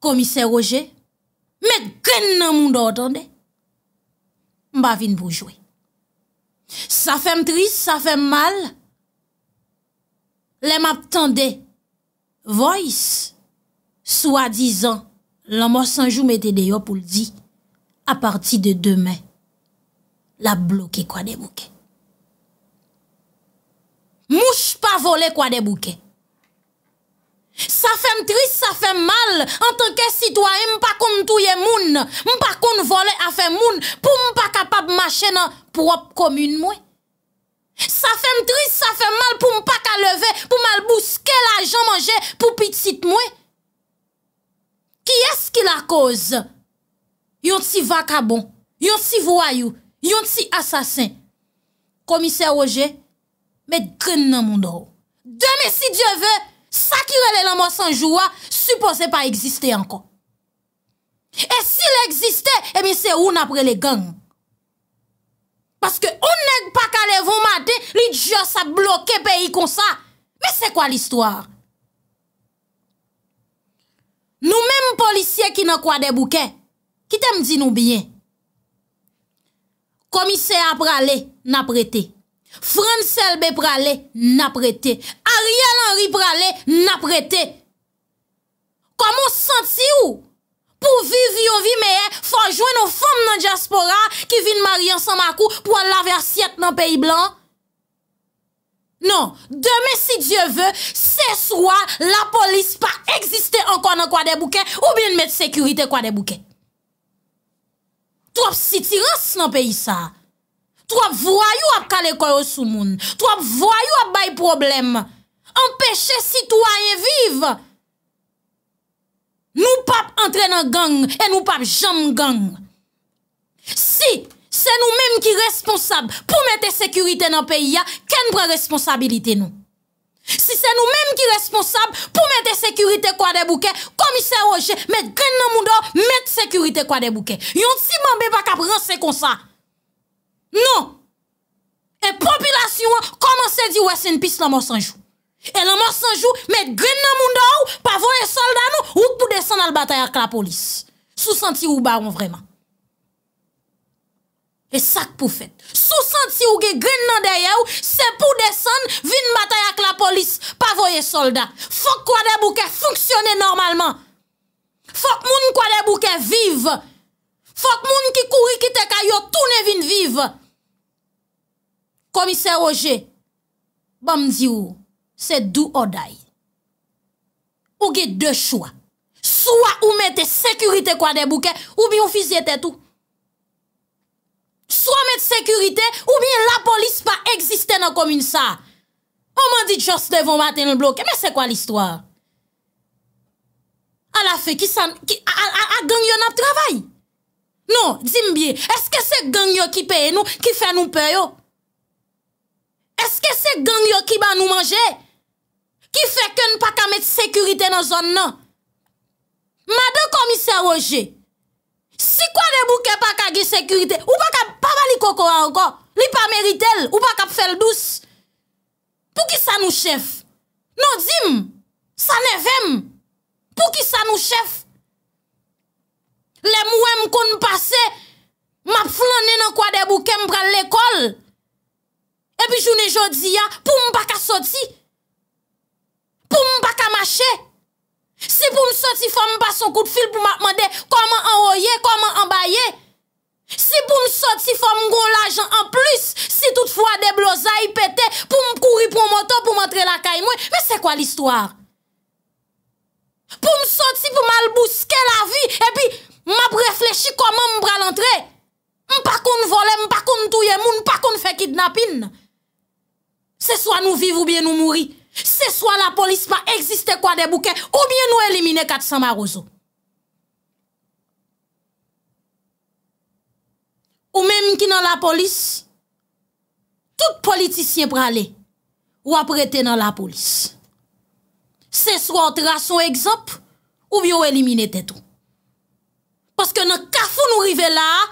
Komise Roje, me gen nan moun do otande, mba vin pou jwe. Sa fèm tris, sa fèm mal, le map tande, voice, swa dizan, l'anmò sanjou mette deyo pou l'di, a parti de demè, la bloke kwa debouke. Mouch pa vole kwa debouke. Sa fèm tris, sa fèm mal, an tanke sitwae, m pa kon touye moun, m pa kon vole a fèm moun, pou m pa kapab mache nan prop komoun mwen. Sa fèm tris, sa fèm mal, pou m pa ka leve, pou m albouske la jan manje, pou pitit mwen. Ki es ki la koz? Yon si vakabon, yon si voyou, yon si asasin. Komisè Oje, mè dren nan moun do. Deme si dje vè, Sa ki rele la mos anjouwa, supose pa egziste ankon. E si l'egziste, e eh mi se ou napre le gang. Paske ou neg pa ka levon maten, li dios sa bloke peyi kon sa. Me se kwa l'istwa? Nou mem policye ki nan kwa de bouken, ki tem di nou bien. Komise apra le naprete. Fran Selbe prale, na prete. Ariel Henry prale, na prete. Kamo santi ou? Po vivi yo vi meye, fwa jwen nou fom nan diaspora ki vin marye ansan makou pou an lave asyet nan peyi blan? Non, demen si Diyo ve, se swa la polis pa existe ankon nan kwa de bouke ou bin men sekurite kwa de bouke. Trop si tiras nan peyi sa a. To ap vwa yo ap kalekoy ou sou moun. To ap vwa yo ap bay problem. Empeshe sitwanyen viv. Nou pap entre nan gang e nou pap jam gang. Si se nou menm ki responsab pou mette sekurite nan peyi ya, ken pre responsabilite nou? Si se nou menm ki responsab pou mette sekurite kwa debouke, komise roje, met gren nan mou do, mette sekurite kwa debouke. Yon si mame bak ap rense kon sa. Non. Et population commence à dire c'est une piste mort mon joue !» Et mort sans joue, met grain dans mon dos, pas voir les soldats nous ou pour descendre dans la bataille avec la police. Sous senti ou baron vraiment. Et ça pour fait. Sous senti ou gen grain dans derrière, c'est pour descendre la bataille avec la police, pas voir les soldats. Faut quoi des bouquets fonctionner normalement. Faut que moun quoi des bouquets vive. Faut que qui ki courir qui te caillot tourner vin vivre. Komise Roje, ba m zi ou, se dou o day. Ou ge de choua. Soua ou mette sekurite kwa debouke, ou bi ou fizye te tou. Soua ou mette sekurite, ou bi la polis pa eksiste nan komine sa. Ou man di Joseph, ou maten l bloke, me se kwa l istwa? A la fe, a gangyo nap travay? Non, zim bie, eske se gangyo ki peye nou, ki fe nou peye yo? Eske se gang yo ki ba nou manje? Ki feke nou pa ka met sekurite nan zon nan? Ma de komise roje, si kwa de bouke pa ka ge sekurite, ou pa ka pa bali koko anko, li pa meritel, ou pa ka pfel dous, pou ki sa nou chef? Non zim, sa nevem, pou ki sa nou chef? Le mwem kon pase, map flanen an kwa de bouke mpran lekol? Et puis je ne dis pour me pas sortir. Pour me pas marcher. Si pour me sortir, faut me un coup de fil pour me demander comment envoyer, comment embailler. Si pour me sortir, faut me l'argent en plus. Si toutefois des blousailles pété pour me courir pour moto pour m'entrer la caille Mais c'est quoi l'histoire Pour me sortir pour mal bousquer la vie et puis m'a réfléchi comment me l'entrée. M'pas qu'on vole, m'pas qu'on ne peux pas qu'on fait kidnapping. Se swa nou viv ou bien nou mouri. Se swa la polis pa existe kwa de bouken. Ou bien nou elimine Katsama Rozo. Ou menm ki nan la polis. Tout politisyen prale. Ou aprete nan la polis. Se swa o tra son egzop. Ou bien ou elimine Tetou. Paske nan kafou nou rive la a.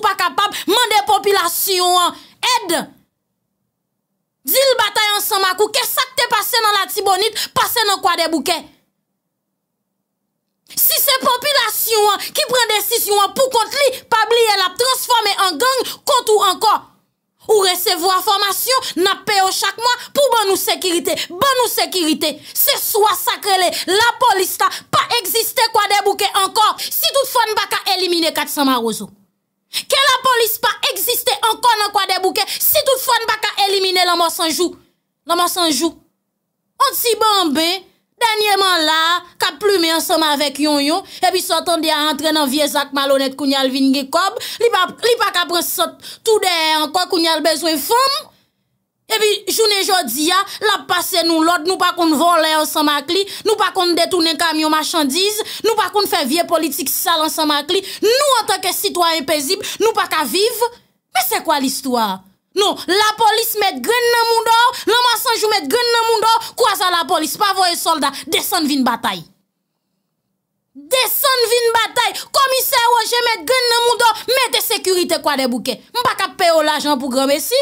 pa kapab mande popilasyon an ed. Di l batay an san makou, kesak te pase nan la tibonit, pase nan kwa debouke. Si se popilasyon an ki pren desisyon an pou kont li, pabli el ap transforme an gang kont ou ankor. Ou resevo an formasyon, nap peyo chakman pou ban nou sekirite, ban nou sekirite. Se swa sakrele, la polista, pa egziste kwa debouke ankor. Si tout fon baka elimine kat san marouzo. que la police pas exister encore dans quoi des bouquets si tout ne pas qu'à éliminer mort sans jour L'homme sans jour on si bambé ben, dernièrement là qu'a plumé ensemble avec yon yon et puis s'entendait à entrer dans vieux sac malhonnête kounyal vin kob li pas li pas qu'à prendre tout derrière encore kounyal besoin femme et puis, jour aujourd'hui, la passe nous l'autre, nous pas qu'on vole ensemble avec nous pas qu'on détourne un camion marchandise, nous pas qu'on fait vie politique sale ensemble avec nous en tant que citoyens paisibles, nous pas qu'à vivre. Mais c'est quoi l'histoire? Non, la police met gren dans le monde, le mensonge met gren dans le monde, quoi ça la police? Pas voyez soldat, descend la bataille. Descend la bataille. Commissaire, je met gren dans le monde, mettez sécurité quoi des bouquets. pouvons qu'à payer l'argent pour grand merci.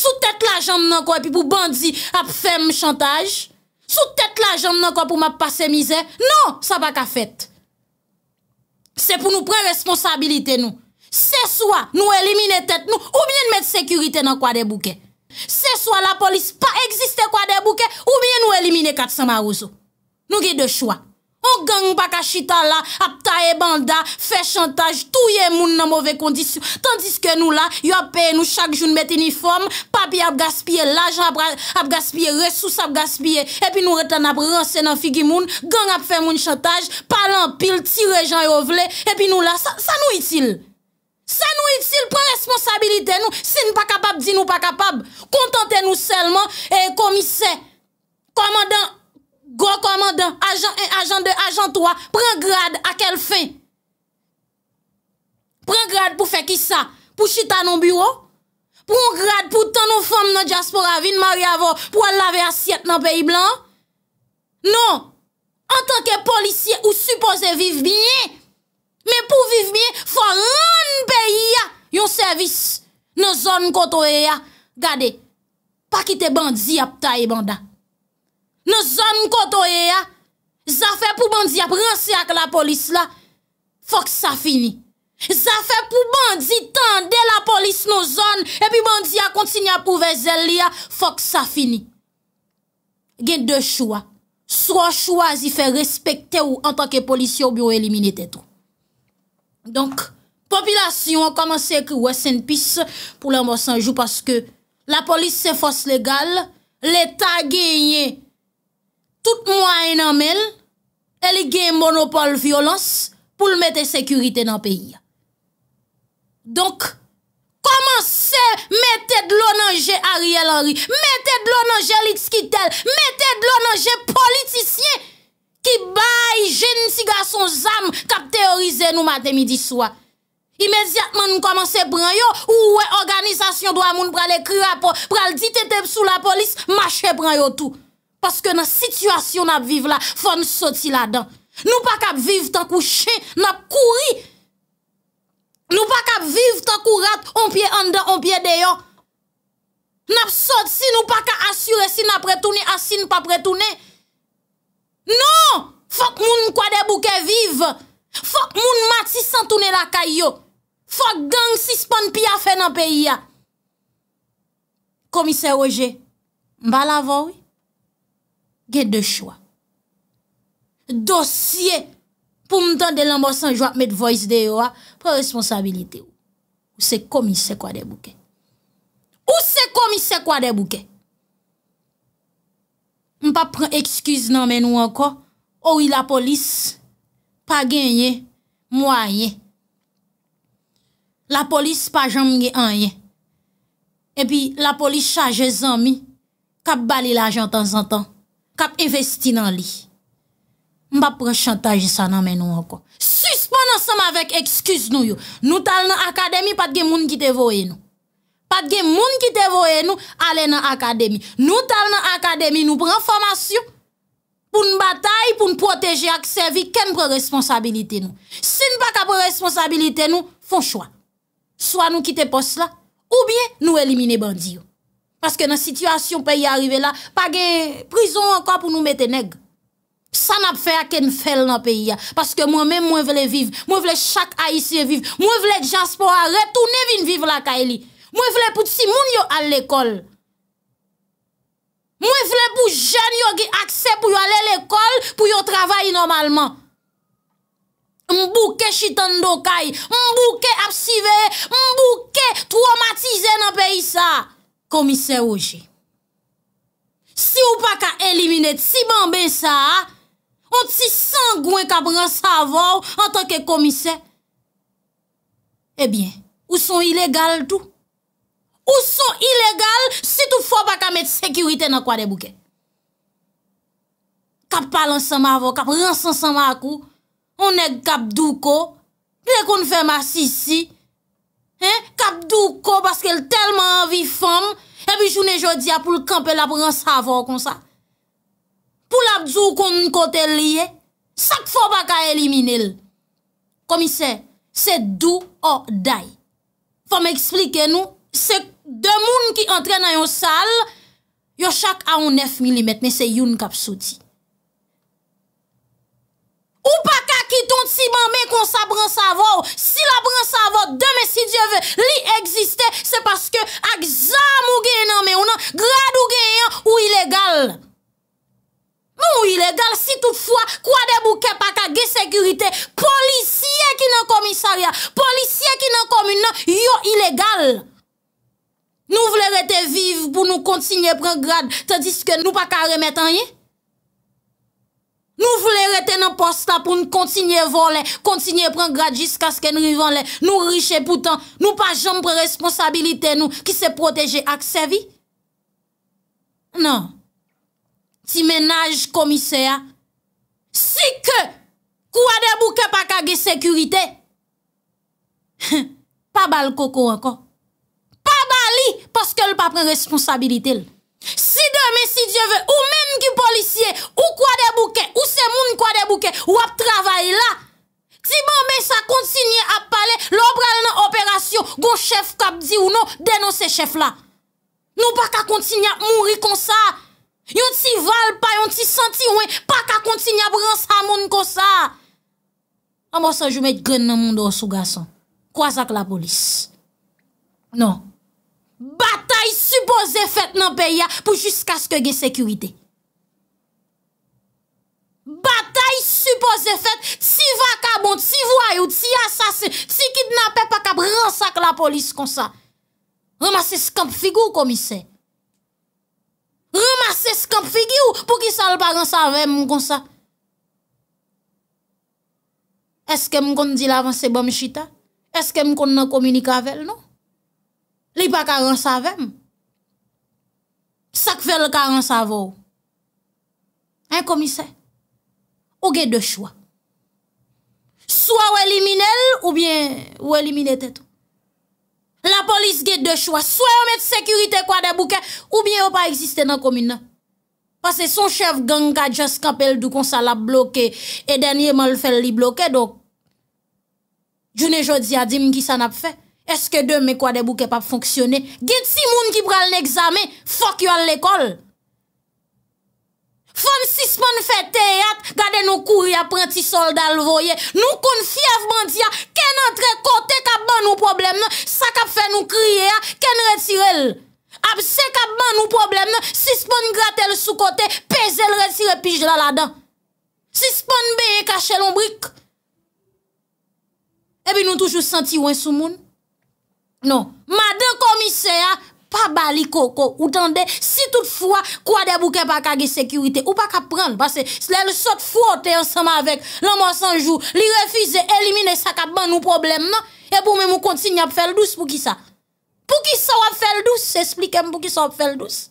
sou tèt la jom nan kon, epi pou bandi ap fèm chantage, sou tèt la jom nan kon pou map pase mizè, non, sa pa ka fèt. Se pou nou pren responsabilité nou, se swa nou elimine tèt nou, ou bien nou mette sekurité nan kwa de boukè. Se swa la polis pa existe kwa de boukè, ou bien nou elimine katsan marouzo. Nou gè de chwa. On gang pas kachita là, aptae banda, fait chantage, est, moun dans mauvais conditions. Tandis que nous là, yo a payé nous chaque jour mettre uniforme, papi a gaspiller, l'argent a gaspiller, ressources a gaspiller, et puis nous retan à rancé dans figi moun, gang a fait moun chantage, palan pile, tire gens yo vle, et puis nous là, ça, ça nous utile. Ça nous utile, prend responsabilité nous, si nous pas capable, dites nous pas capable, contentez nous seulement, et commissaire, commandant, Gros komandan, ajan 1, ajan 2, ajan 3, pran grad akel fe? Pran grad pou fe ki sa? Pou chita nou bureau? Pran grad pou tan nou fom nan diaspora vin maria vo? Pou an lave asyet nan peyi blan? Non, an tanke polisye ou supose viv bine, men pou viv bine, fwa an peyi ya yon servis nan zon koto e ya. Gade, pa kite bandzi ap ta e bandan. Nou zon mkotoye ya, zafè pou bandi ap rense ak la polis la, fòk sa fini. Zafè pou bandi tan de la polis nou zon, epi bandi ap kontin ya pou vezel li ya, fòk sa fini. Gen de choua. Sro choua zi fè respekte ou an tanke polis yo byo elimine tetou. Donk, popilasyon an komanse ki wè sen pis pou lè mò sanjou paske la polis se fòs legal, l'etat genye Tout mwa enanmel, el e gen monopole violans pou l mette sekurite nan peyi. Donk, komanse mette dlonanje Ariel Henry, mette dlonanje Lix Kitel, mette dlonanje politisyen ki baye jen si ga son zam kap teorize nou maten midi swa. Imediatman m komanse pran yo, ou wè organizasyon dwa moun pral ekri rapor, pral ditete sou la polis, mache pran yo tou. Paske nan situasyon nan ap viv la, fon soti la dan. Nou pa kap viv tan kou chen, nan ap kouri. Nou pa kap viv tan kou rat, onpye andan, onpye deyon. Nan ap soti, nou pa ka asyure si nan ap retounen, asyoun pa pretounen. Non! Fok moun mkwa de bouke viv. Fok moun mati san tounen la kayo. Fok gang si span pya fe nan peyi ya. Komise Oje, mba la voye? gen de chwa. Dosye, pou mtan de lambo sanjwa, met voice de yo a, pou responsabilite ou. Ou se komi se kwa de bouke. Ou se komi se kwa de bouke. Mpa pren ekskiz nan men ou anko, ou yi la polis, pa genye, mwa ye. La polis pa janm gen anye. E pi, la polis chaje zanmi, ka bali la jantan zantan. kap investi nan li. Mbap pre chantage sa nan men nou ankon. Suspon nan seman vek ekskuz nou yo. Nou tal nan akademi pat gen moun kite voe nou. Pat gen moun kite voe nou, ale nan akademi. Nou tal nan akademi nou pre informasyon pou n batay, pou n proteje ak servik ken pre responsabilite nou. Sin pa ka pre responsabilite nou, fon chwa. Soan nou kite pos la, ou bien nou elimine bandi yo. Paske nan sitwasyon peyi arive la, pa ge prizon anka pou nou mette neg. San ap fe a ken fel nan peyi ya. Paske mwen men mwen vle vive. Mwen vle chak a yise vive. Mwen vle janspo a retoune vin vive la ka e li. Mwen vle pou ti moun yo al lekol. Mwen vle pou jen yo ge akse pou yo ale lekol, pou yo travay normalman. Mwen bouke chitando kay, mwen bouke ap sive, mwen bouke traumatize nan peyi sa. Komise oje, si ou pa ka elimine tsi bamben sa a, an ti sangwen kap ren sa vòw an tanke komise, ebyen, ou son ilegal tou. Ou son ilegal si tou fò baka met sekirite nan kwa de bouke. Kap palan sa ma vò, kap ren san sa ma akou, an ek kap doukò, lè kon fè ma sisi, kap dou ko baske l telman vi fom, e bi jounen jodia pou l kampe la pou yon savo kon sa pou la djou kon yon kote liye, sak fo baka elimine l komise, se dou o day, fom eksplike nou se demoun ki entre nan yon sal yo chak a yon nef milimet, men se yon kap sou di ou pak Siban mè kon sa bran sa vò Si la bran sa vò, demè si djè vè Li egziste, se paske Ak zàm ou genyè nan mè ou nan Grad ou genyè ou ilegal Mè non, ou ilegal Si toutfwa, kwa debou ke pa ka Ge sekurite, polisye Ki nan komisarya, polisye Ki nan komine nan, yo ilegal Nou vler ete Viv pou nou kontsigne preng grad Tadiske nou pa ka remetanyè Nou vle reten nan posta pou nou kontinye volè, kontinye pren gradjis kaskè nou yvan lè, nou richè poutan, nou pa jom pre responsabilite nou, ki se proteje ak sevi. Nan, ti menaj komise ya, si ke, kou adè bouke pa kage sekurite, pa bal koko anko, pa bali, paske l pa pre responsabilite l. Si demè si Djeve ou men ki poli, Ou nou denon se chef la Nou pa ka kontin ya mounri kon sa Yon ti val pa Yon ti senti wè Pa ka kontin ya bran sa moun kon sa An monsan jou met gren nan moun do osu gason Kwa sak la polis Non Batay suboze fet nan pe ya Pou jiska sko ge sekurite Batay suboze fet Ti vakabon, ti voyou, ti asase Ti kitnape pa ka bran sak la polis kon sa Remase skamp figou komise. Remase skamp figou pou ki sal pa ren savèm mwen konsa. Eske mwen kon di lavan se bom chita? Eske mwen kon nan komini kavel nou? Li pa ka ren savèm? Sak vel ka ren savè ou? En komise? Ou gen de chwa? Sou a ou elimine ou ou elimine tetou? Gè dè chwa, souè ou mèd sèkürite kwa dè bouke Ou byen ou pa eksiste nan komina Pase son chèv ganga Just kapel du kon sa la bloke E denye man l fè li bloke Dok Jounè jò di adim ki sa nap fè Eske dè mè kwa dè bouke pa fonksyonè Gè tsi moun ki pral nè examen Fok yo an l ekol Fon sisman fè teyat Gade nou kouri apren ti soldal voye Nou kon fief bandia Ken antre kote kap ban nou problem nan Nou kriye a, ken retirel Ape se kap ban nou problem nan Si spon gratele sou kote Pezele retire pijla la dan Si spon beye kache lombrik Ebi nou toujou senti wensou moun Non, madan komise a Pa bali koko Ou tande, si tout fwa Kwa debu ke pa kage sekurite Ou pa kap pran, pase Se lèl sot fwote ansama avek Lèmwa sanjou, li refize elimine Sa kap ban nou problem nan E pou mè mou kontin ap fèl dous pou ki sa? Pou ki sa wap fèl dous? Esplike m pou ki sa wap fèl dous?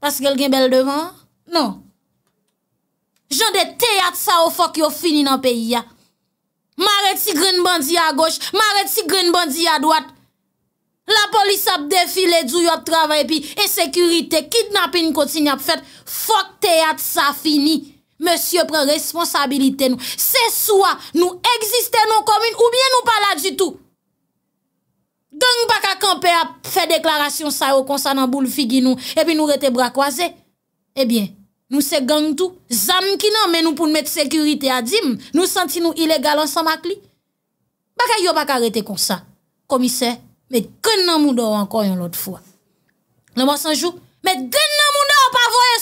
Pas gen gen bel devan? Non. Jande teyat sa ou fok yo fini nan peyi ya. Mare ti gren bandi a goch. Mare ti gren bandi a dwat. La polis ap defile djou yo ap travay pi. E sekurite kidnapin kontin ap fèt. Fok teyat sa fini. monsieur prend responsabilité nous. C'est soit nous existons dans commune ou bien nous pas là du tout. Gang pas qu'à camper a fait déclaration ça au concernant boule nous et puis nous rete bras croisés. Eh bien, nous c'est gang tout. Zam qui non mais nous pour mettre sécurité à dim, nous senti nous illégal ensemble avec lui. Pas bah, yo pas arrêter comme ça. Commissaire, mais que nous mou encore une autre fois. Le mois sans jour, mais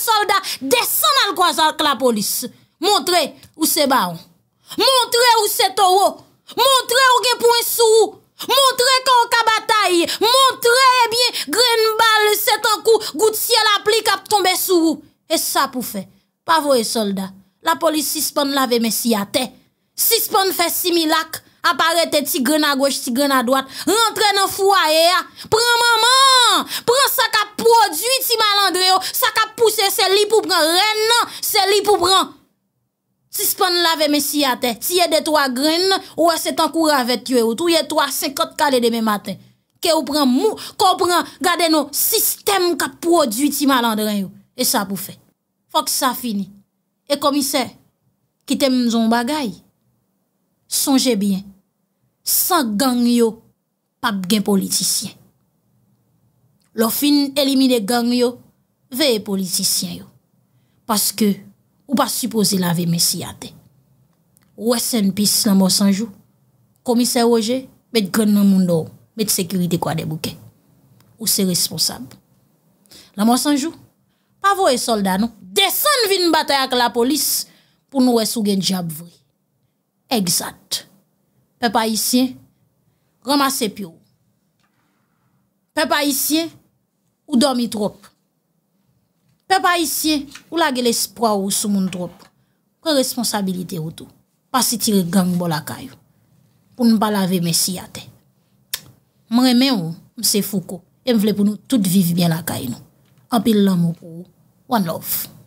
soldat descend le kwa que la police. Montrez où c'est bas hein. Montrez où c'est toro. Hein. Montrez où c'est point sou. Hein. Montrez qu'on a bataille. Montrez bien green c'est se un coup. gout siel applique à tomber sous Et ça pour faire. pas vous soldats. La si suspend lave à tête Suspend fait similak. A parete ti gren a goch, ti gren a doat, rentre nan fwa e a, pran maman, pran sa ka prodwi ti malandre yo, sa ka puse, se li pou pran, ren non? nan, se li pou pran. Ti span lave mesi ate, ti yede to a gren, ou a setan kura vet yo, tou yede to a 50 kale deme maten. Ke ou pran mou, kon pran, gade nou, sistem ka prodwi ti malandre yo, e sa pou fe. Fok sa fini, e komise, kite mzon bagayi. Sonje bien, sa gang yo, pap gen politisyen. Lo fin elimine gang yo, veye politisyen yo. Paske ou pa suppose non. la ve mesi ate. Ou esen pis la monsanjou, komise roje, met gwen nan moun do, met sekurite kwa de bouken. Ou se responsab. La monsanjou, pa vo e solda nou, desen vin batay ak la polis pou nou esou gen jab vri. Eksat. Pe pa isye, ramase pi ou. Pe pa isye, ou dormi trop. Pe pa isye, ou lage lespwa ou sou moun trop. Kwa responsabilite ou tou? Pasitire gang bol akay ou. Poun balave mesi ate. Mre men ou, mse fuko. Yen vle pou nou tout vivi bien akay nou. Anpil la mou pou ou. Wan love.